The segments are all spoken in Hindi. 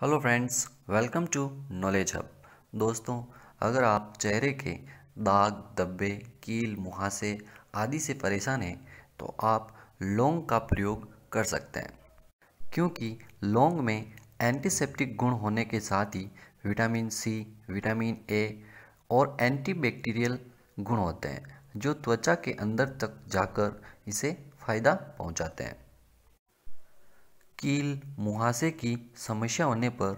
hello friends welcome to Knowledge Hub दोस्तों अगर आप चेहरे के दाग धब्बे कील मुहासे आदि से परेशान हैं तो आप लौंग का प्रयोग कर सकते हैं क्योंकि लौंग में एंटीसेप्टिक गुण होने के साथ ही विटामिन सी विटामिन ए और एंटीबैक्टीरियल गुण होते हैं जो त्वचा के अंदर तक जाकर इसे फ़ायदा पहुंचाते हैं कील मुहासे की समस्या होने पर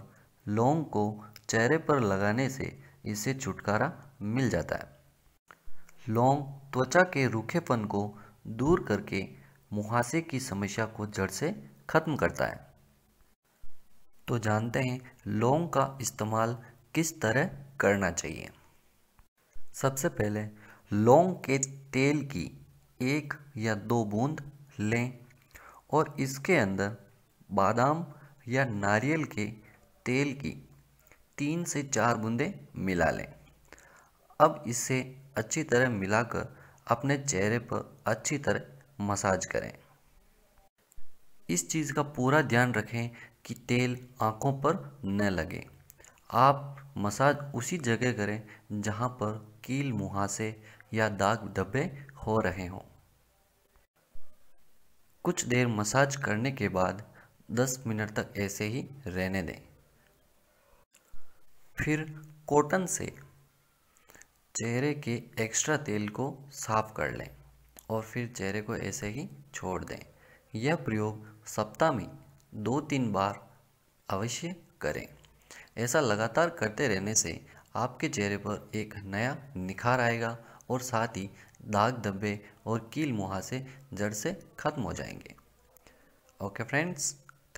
लौंग को चेहरे पर लगाने से इससे छुटकारा मिल जाता है लौंग त्वचा के रूखेपन को दूर करके मुहासे की समस्या को जड़ से ख़त्म करता है तो जानते हैं लौंग का इस्तेमाल किस तरह करना चाहिए सबसे पहले लौंग के तेल की एक या दो बूंद लें और इसके अंदर बादाम या नारियल के तेल की तीन से चार बूंदे मिला लें अब इसे अच्छी तरह मिलाकर अपने चेहरे पर अच्छी तरह मसाज करें इस चीज़ का पूरा ध्यान रखें कि तेल आँखों पर न लगे आप मसाज उसी जगह करें जहाँ पर कील मुहासे या दाग धब्बे हो रहे हों कुछ देर मसाज करने के बाद 10 मिनट तक ऐसे ही रहने दें फिर कॉटन से चेहरे के एक्स्ट्रा तेल को साफ कर लें और फिर चेहरे को ऐसे ही छोड़ दें यह प्रयोग सप्ताह में दो तीन बार अवश्य करें ऐसा लगातार करते रहने से आपके चेहरे पर एक नया निखार आएगा और साथ ही दाग धब्बे और कील मुहासे जड़ से ख़त्म हो जाएंगे ओके फ्रेंड्स